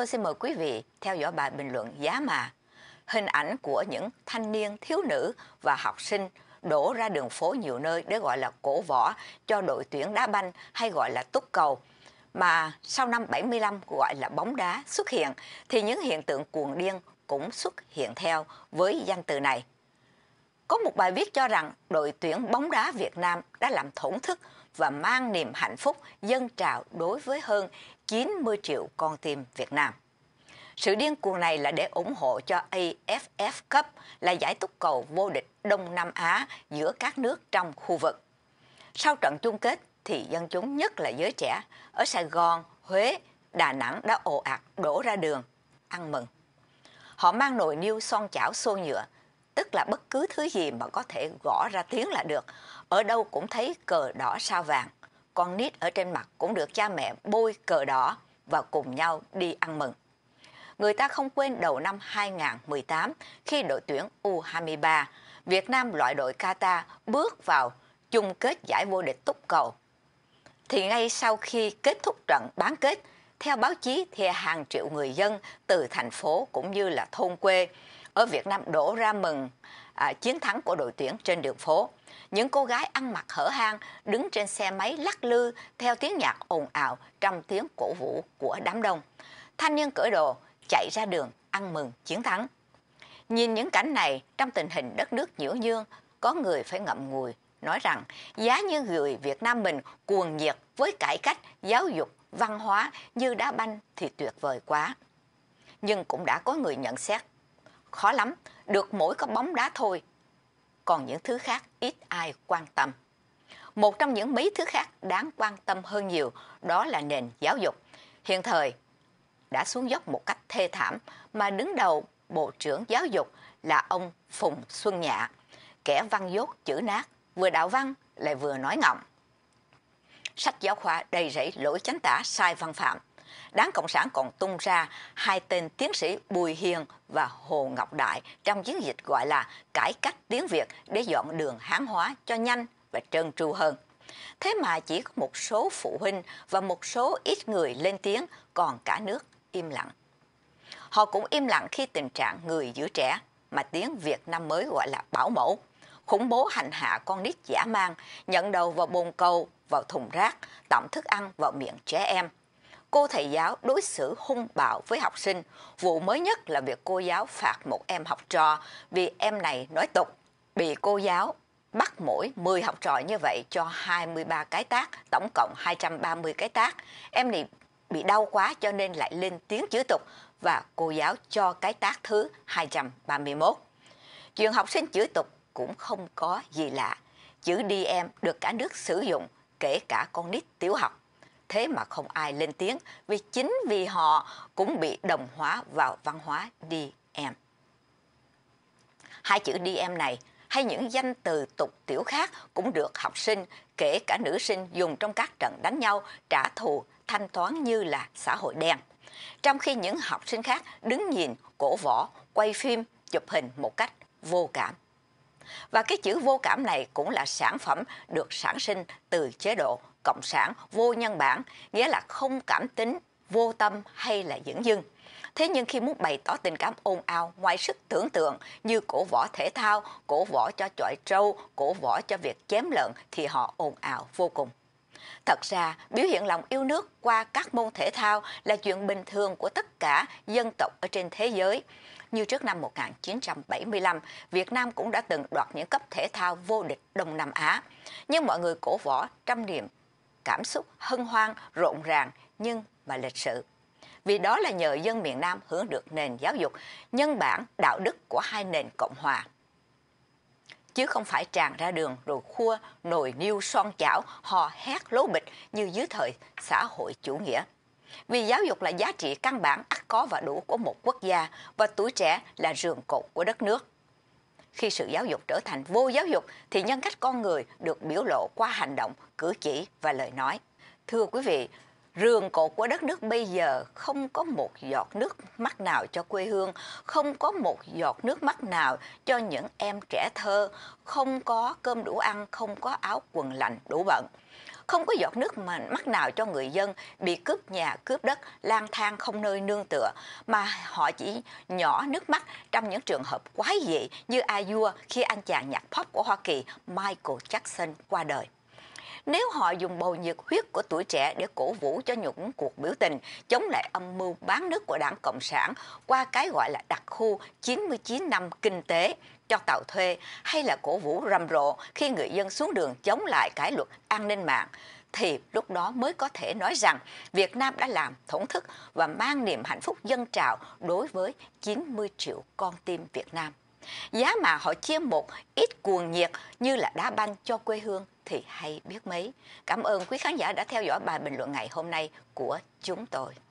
tôi xin mời quý vị theo dõi bài bình luận giá mà. Hình ảnh của những thanh niên, thiếu nữ và học sinh đổ ra đường phố nhiều nơi để gọi là cổ võ cho đội tuyển đá banh hay gọi là túc cầu mà sau năm 75 gọi là bóng đá xuất hiện thì những hiện tượng cuồng điên cũng xuất hiện theo với danh từ này. Có một bài viết cho rằng đội tuyển bóng đá Việt Nam đã làm thổn thức và mang niềm hạnh phúc dân trào đối với hơn 90 triệu con tim Việt Nam. Sự điên cuồng này là để ủng hộ cho AFF Cup là giải túc cầu vô địch Đông Nam Á giữa các nước trong khu vực. Sau trận chung kết thì dân chúng nhất là giới trẻ ở Sài Gòn, Huế, Đà Nẵng đã ồ ạt đổ ra đường ăn mừng. Họ mang nồi niêu son chảo xô nhựa, tức là bất cứ thứ gì mà có thể gõ ra tiếng là được, ở đâu cũng thấy cờ đỏ sao vàng con nít ở trên mặt cũng được cha mẹ bôi cờ đỏ và cùng nhau đi ăn mừng. Người ta không quên đầu năm 2018 khi đội tuyển U23, Việt Nam loại đội Qatar bước vào chung kết giải vô địch túc cầu. Thì ngay sau khi kết thúc trận bán kết, theo báo chí thì hàng triệu người dân từ thành phố cũng như là thôn quê ở Việt Nam đổ ra mừng à, chiến thắng của đội tuyển trên đường phố. Những cô gái ăn mặc hở hang đứng trên xe máy lắc lư theo tiếng nhạc ồn ào trong tiếng cổ vũ của đám đông. Thanh niên cởi đồ chạy ra đường ăn mừng chiến thắng. Nhìn những cảnh này trong tình hình đất nước nhiễu nhương có người phải ngậm ngùi nói rằng giá như người Việt Nam mình cuồng nhiệt với cải cách, giáo dục, văn hóa như đá banh thì tuyệt vời quá. Nhưng cũng đã có người nhận xét khó lắm, được mỗi có bóng đá thôi. Còn những thứ khác ít ai quan tâm. Một trong những mấy thứ khác đáng quan tâm hơn nhiều đó là nền giáo dục. Hiện thời đã xuống dốc một cách thê thảm mà đứng đầu Bộ trưởng Giáo dục là ông Phùng Xuân Nhạ, kẻ văn dốt chữ nát, vừa đạo văn lại vừa nói ngọng. Sách giáo khoa đầy rẫy lỗi chánh tả sai văn phạm, Đảng Cộng sản còn tung ra hai tên tiến sĩ Bùi Hiền và Hồ Ngọc Đại trong chiến dịch gọi là cải cách tiếng Việt để dọn đường hán hóa cho nhanh và trơn tru hơn. Thế mà chỉ có một số phụ huynh và một số ít người lên tiếng, còn cả nước im lặng. Họ cũng im lặng khi tình trạng người giữ trẻ mà tiếng Việt Nam mới gọi là bảo mẫu, khủng bố hành hạ con nít giả mang, nhận đầu vào bồn cầu, vào thùng rác, tạm thức ăn vào miệng trẻ em – cô thầy giáo đối xử hung bạo với học sinh. Vụ mới nhất là việc cô giáo phạt một em học trò vì em này nói tục. Bị cô giáo bắt mỗi 10 học trò như vậy cho 23 cái tác, tổng cộng 230 cái tác. Em này bị đau quá cho nên lại lên tiếng chữa tục và cô giáo cho cái tác thứ 231. Chuyện học sinh chữa tục cũng không có gì lạ. Chữ đi em được cả nước sử dụng, kể cả con nít tiểu học thế mà không ai lên tiếng vì chính vì họ cũng bị đồng hóa vào văn hóa DM. Hai chữ DM này hay những danh từ tục tiểu khác cũng được học sinh, kể cả nữ sinh dùng trong các trận đánh nhau, trả thù, thanh toán như là xã hội đen. Trong khi những học sinh khác đứng nhìn, cổ võ, quay phim, chụp hình một cách vô cảm. Và cái chữ vô cảm này cũng là sản phẩm được sản sinh từ chế độ cộng sản vô nhân bản, nghĩa là không cảm tính, vô tâm hay là dưỡng dưng. Thế nhưng khi muốn bày tỏ tình cảm ồn ào ngoài sức tưởng tượng như cổ võ thể thao, cổ võ cho chọi trâu, cổ võ cho việc chém lợn thì họ ồn ào vô cùng. Thật ra, biểu hiện lòng yêu nước qua các môn thể thao là chuyện bình thường của tất cả dân tộc ở trên thế giới. Như trước năm 1975, Việt Nam cũng đã từng đoạt những cấp thể thao vô địch Đông Nam Á. Nhưng mọi người cổ võ trăm niềm cảm xúc hân hoan, rộn ràng nhưng mà lịch sự. Vì đó là nhờ dân miền Nam hưởng được nền giáo dục nhân bản đạo đức của hai nền Cộng hòa. Chứ không phải tràn ra đường rồi khua, nồi niêu son chảo, hò hét lố bịch như dưới thời xã hội chủ nghĩa. Vì giáo dục là giá trị căn bản ắt có và đủ của một quốc gia và tuổi trẻ là rường cột của đất nước khi sự giáo dục trở thành vô giáo dục thì nhân cách con người được biểu lộ qua hành động, cử chỉ và lời nói. Thưa quý vị, Rường cột của đất nước bây giờ không có một giọt nước mắt nào cho quê hương, không có một giọt nước mắt nào cho những em trẻ thơ, không có cơm đủ ăn, không có áo quần lành đủ bận không có giọt nước mà mắt nào cho người dân bị cướp nhà cướp đất lang thang không nơi nương tựa mà họ chỉ nhỏ nước mắt trong những trường hợp quái dị như Ayua khi anh chàng nhạc pop của Hoa Kỳ Michael Jackson qua đời. Nếu họ dùng bầu nhiệt huyết của tuổi trẻ để cổ vũ cho những cuộc biểu tình chống lại âm mưu bán nước của đảng Cộng sản qua cái gọi là đặc khu 99 năm kinh tế cho tàu thuê hay là cổ vũ rầm rộ khi người dân xuống đường chống lại cái luật an ninh mạng thì lúc đó mới có thể nói rằng Việt Nam đã làm thổn thức và mang niềm hạnh phúc dân trào đối với 90 triệu con tim Việt Nam. Giá mà họ chia một ít cuồng nhiệt như là đá banh cho quê hương thì hay biết mấy. Cảm ơn quý khán giả đã theo dõi bài bình luận ngày hôm nay của chúng tôi.